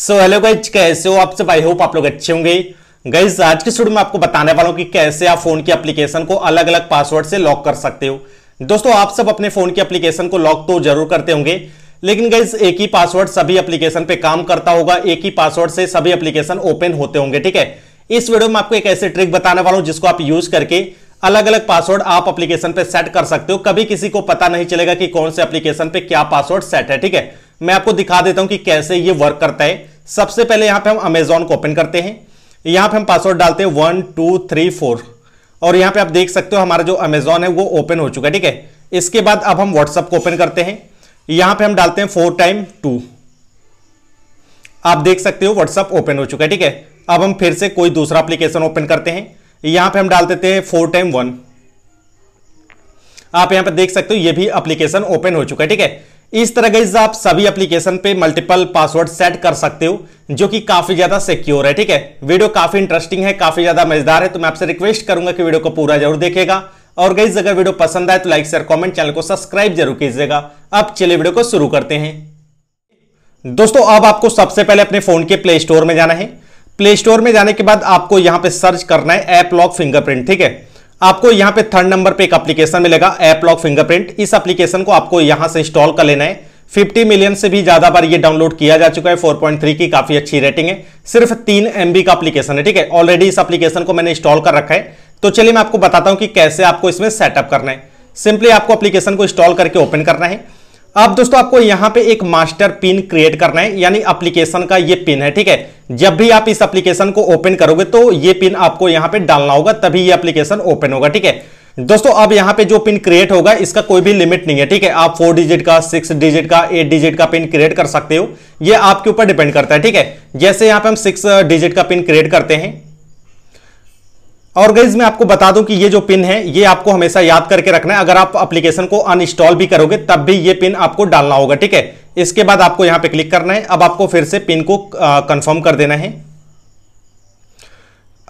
so hello guys कैसे हो आप सब आई होप आप लोग अच्छे होंगे गाइज आज के स्टूडियो में आपको बताने वाला हूँ कि कैसे आप फोन की एप्लीकेशन को अलग अलग पासवर्ड से लॉक कर सकते हो दोस्तों आप सब अपने फोन की एप्लीकेशन को लॉक तो जरूर करते होंगे लेकिन गाइज एक ही पासवर्ड सभी एप्लीकेशन पे काम करता होगा एक ही पासवर्ड से सभी एप्लीकेशन ओपन होते होंगे ठीक है इस वीडियो में आपको एक ऐसे ट्रिक बताने वाला हूँ जिसको आप यूज करके अलग अलग पासवर्ड आप एप्लीकेशन पे सेट कर सकते हो कभी किसी को पता नहीं चलेगा कि कौन से एप्लीकेशन पे क्या पासवर्ड सेट है ठीक है मैं आपको दिखा देता हूं कि कैसे ये वर्क करता है सबसे पहले यहां पे हम अमेजोन को ओपन करते हैं यहां पे हम पासवर्ड डालते हैं वन टू थ्री फोर और यहां पे आप देख सकते हो हमारा जो अमेजोन है वो ओपन हो चुका है ठीक है इसके बाद अब हम व्हाट्सअप को ओपन करते हैं यहां पर हम डालते हैं फोर टाइम टू आप देख सकते हो व्हाट्सअप ओपन हो चुका है ठीक है अब हम फिर से कोई दूसरा अप्लीकेशन ओपन करते हैं यहां पर हम डाल देते हैं फोर टाइम वन आप यहां पर देख सकते हो ये भी एप्लीकेशन ओपन हो चुका है ठीक है इस तरह गई आप सभी एप्लीकेशन पे मल्टीपल पासवर्ड सेट कर सकते हो जो कि काफी ज्यादा सिक्योर है ठीक है वीडियो काफी इंटरेस्टिंग है काफी ज्यादा मजेदार है तो मैं आपसे रिक्वेस्ट करूंगा कि वीडियो को पूरा जरूर देखेगा और गई अगर वीडियो पसंद आए तो लाइक शेयर कॉमेंट चैनल को सब्सक्राइब जरूर कीजिएगा अब चले वीडियो को शुरू करते हैं दोस्तों अब आपको सबसे पहले अपने फोन के प्ले स्टोर में जाना है प्ले स्टोर में जाने के बाद आपको यहां पर सर्च करना है ऐप लॉक फिंगरप्रिंट ठीक है आपको यहां पे थर्ड नंबर पे एक एप्लीकेशन मिलेगा एप लॉक फिंगरप्रिंट इस एप्लीकेशन को आपको यहां से इंस्टॉल कर लेना है 50 मिलियन से भी ज्यादा बार ये डाउनलोड किया जा चुका है 4.3 की काफी अच्छी रेटिंग है सिर्फ तीन एम का एप्लीकेशन है ठीक है ऑलरेडी इस एप्लीकेशन को मैंने इंस्टॉल कर रखा है तो चलिए मैं आपको बताता हूं कि कैसे आपको इसमें सेटअप करना है सिंपली आपको एप्लीकेशन को इंस्टॉल करके ओपन करना है अब दोस्तों आपको यहां पे एक मास्टर पिन क्रिएट करना है यानी एप्लीकेशन का ये पिन है ठीक है जब भी आप इस एप्लीकेशन को ओपन करोगे तो ये पिन आपको यहां पे डालना होगा तभी ये एप्लीकेशन ओपन होगा ठीक है दोस्तों अब यहां पे जो पिन क्रिएट होगा इसका कोई भी लिमिट नहीं है ठीक है आप फोर डिजिट का सिक्स डिजिट का एट डिजिट का पिन क्रिएट कर सकते हो ये आपके ऊपर डिपेंड करता है ठीक है जैसे यहां पे हम सिक्स डिजिट का पिन क्रिएट करते हैं और गईज मैं आपको बता दूं कि ये जो पिन है ये आपको हमेशा याद करके रखना है अगर आप एप्लीकेशन को अनइंस्टॉल भी करोगे तब भी ये पिन आपको डालना होगा ठीक है इसके बाद आपको यहां पे क्लिक करना है अब आपको फिर से पिन को कंफर्म कर देना है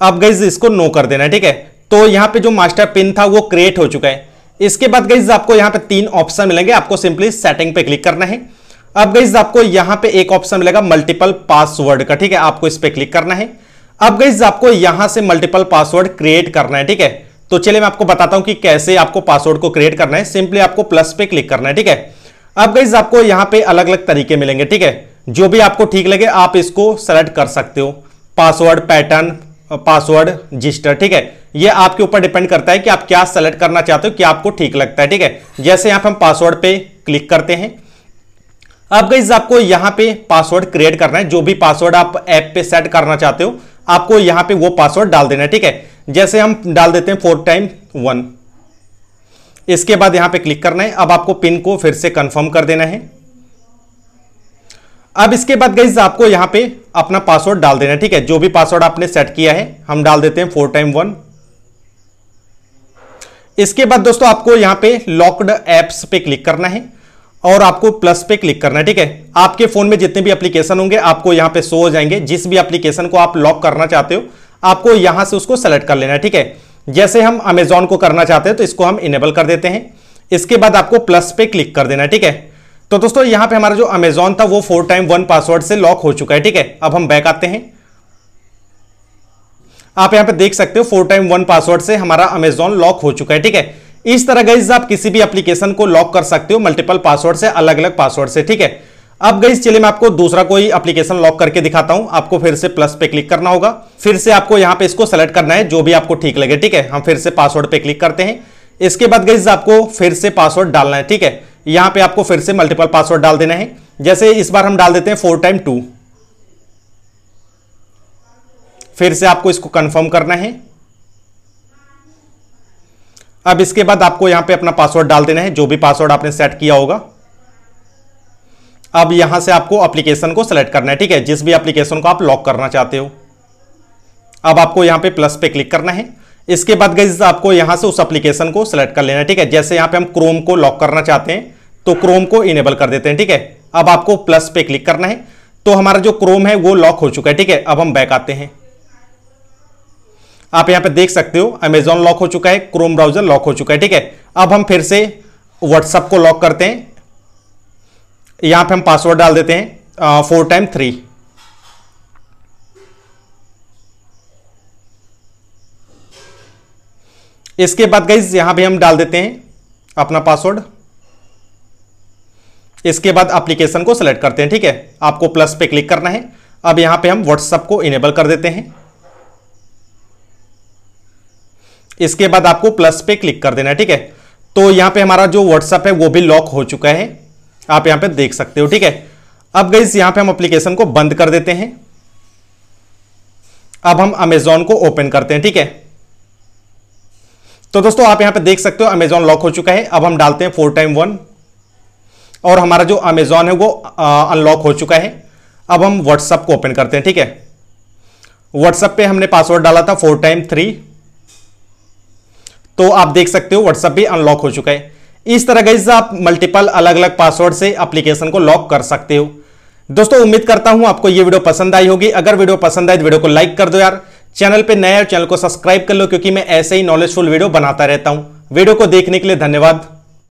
अब गईज इसको नो कर देना है ठीक है तो यहां पे जो मास्टर पिन था वो क्रिएट हो चुका है इसके बाद गईज आपको यहां पर तीन ऑप्शन मिलेंगे आपको सिंपली सेटिंग पे क्लिक करना है अब गईज आपको यहां पर एक ऑप्शन मिलेगा मल्टीपल पासवर्ड का ठीक है आपको इस पर क्लिक करना है अब गई आपको यहां से मल्टीपल पासवर्ड क्रिएट करना है ठीक है तो चलिए मैं आपको बताता हूं कि कैसे आपको पासवर्ड को क्रिएट करना है सिंपली आपको प्लस पे क्लिक करना है ठीक है अब गई आपको यहां पे अलग अलग तरीके मिलेंगे ठीक है जो भी आपको ठीक लगे आप इसको सेलेक्ट कर सकते हो पासवर्ड पैटर्न पासवर्ड रजिस्टर ठीक है ये आपके ऊपर डिपेंड करता है कि आप क्या सेलेक्ट करना चाहते हो क्या आपको ठीक लगता है ठीक है जैसे यहां पर हम पासवर्ड पे क्लिक करते हैं अब गई आपको यहां पे पासवर्ड क्रिएट करना है जो भी पासवर्ड आप ऐप पे सेट करना चाहते हो आपको यहां पे वो पासवर्ड डाल देना है ठीक है जैसे हम डाल देते हैं फोर टाइम वन इसके बाद यहां पे क्लिक करना है अब आपको पिन को फिर से कंफर्म कर देना है अब इसके बाद गई आपको यहां पे अपना पासवर्ड डाल देना है ठीक है जो भी पासवर्ड आपने सेट किया है हम डाल देते हैं फोर टाइम वन इसके बाद दोस्तों आपको यहां पे लॉक्ड एप्स पे क्लिक करना है और आपको प्लस पे क्लिक करना है ठीक है आपके फोन में जितने भी एप्लीकेशन होंगे आपको यहां पे शो हो जाएंगे जिस भी एप्लीकेशन को आप लॉक करना चाहते हो आपको यहां से उसको सेलेक्ट कर लेना है ठीक है जैसे हम अमेजॉन को करना चाहते हैं तो इसको हम इनेबल कर देते हैं इसके बाद आपको प्लस पे क्लिक कर देना है ठीक है तो दोस्तों यहां पर हमारा जो अमेजॉन था वो फोर टाइम वन पासवर्ड से लॉक हो चुका है ठीक है अब हम बैक आते हैं आप यहां पर देख सकते हो फोर टाइम वन पासवर्ड से हमारा अमेजोन लॉक हो चुका है ठीक है इस तरह गई आप किसी भी एप्लीकेशन को लॉक कर सकते हो मल्टीपल पासवर्ड से अलग अलग पासवर्ड से ठीक है अब गई चलिए मैं आपको दूसरा कोई एप्लीकेशन लॉक करके दिखाता हूं आपको फिर से प्लस पे क्लिक करना होगा फिर से आपको यहां पे इसको सेलेक्ट करना है जो भी आपको ठीक लगे ठीक है हम फिर से पासवर्ड पे क्लिक करते हैं इसके बाद गई आपको फिर से पासवर्ड डालना है ठीक है यहां पे आपको फिर से मल्टीपल पासवर्ड डाल देना है जैसे इस बार हम डाल देते हैं फोर टाइम टू फिर से आपको इसको कन्फर्म करना है अब इसके बाद आपको यहां पे अपना पासवर्ड डाल देना है जो भी पासवर्ड आपने सेट किया होगा अब यहां से आपको एप्लीकेशन को सेलेक्ट करना है ठीक है जिस भी एप्लीकेशन को आप लॉक करना चाहते हो अब आपको यहां पे प्लस पे क्लिक करना है इसके बाद गई आपको यहां से उस एप्लीकेशन को सेलेक्ट कर लेना है ठीक है जैसे यहां पर हम क्रोम को लॉक करना चाहते हैं तो क्रोम को इनेबल कर देते हैं ठीक है अब आपको प्लस पे क्लिक करना है तो हमारा जो क्रोम है वो लॉक हो चुका है ठीक है अब हम बैक आते हैं आप यहाँ पे देख सकते हो अमेजॉन लॉक हो चुका है क्रोम ब्राउजर लॉक हो चुका है ठीक है अब हम फिर से व्हाट्सअप को लॉक करते हैं यहां पे हम पासवर्ड डाल देते हैं फोर टाइम थ्री इसके बाद गई यहां पे हम डाल देते हैं अपना पासवर्ड इसके बाद एप्लीकेशन को सिलेक्ट करते हैं ठीक है आपको प्लस पे क्लिक करना है अब यहां पे हम व्हाट्सएप को इनेबल कर देते हैं इसके बाद आपको प्लस पे क्लिक कर देना है ठीक है तो यहाँ पे हमारा जो व्हाट्सअप है वो भी लॉक हो चुका है आप यहाँ पे देख सकते हो ठीक है अब गई यहाँ पे हम अप्लीकेशन को बंद कर देते हैं अब हम अमेजोन को ओपन करते हैं ठीक है तो दोस्तों आप यहां पे देख सकते हो अमेजोन लॉक हो चुका है अब हम डालते हैं फोर टाइम वन और हमारा जो अमेजोन है वो अनलॉक हो चुका है अब हम व्हाट्सअप को ओपन करते हैं ठीक है व्हाट्सअप पे हमने पासवर्ड डाला था फोर टाइम थ्री तो आप देख सकते हो व्हाट्सएप भी अनलॉक हो चुका है इस तरह गई आप मल्टीपल अलग अलग पासवर्ड से एप्लीकेशन को लॉक कर सकते हो दोस्तों उम्मीद करता हूं आपको ये वीडियो पसंद आई होगी अगर वीडियो पसंद आए तो वीडियो को लाइक कर दो यार चैनल पे नया और चैनल को सब्सक्राइब कर लो क्योंकि मैं ऐसे ही नॉलेजफुल वीडियो बनाता रहता हूं वीडियो को देखने के लिए धन्यवाद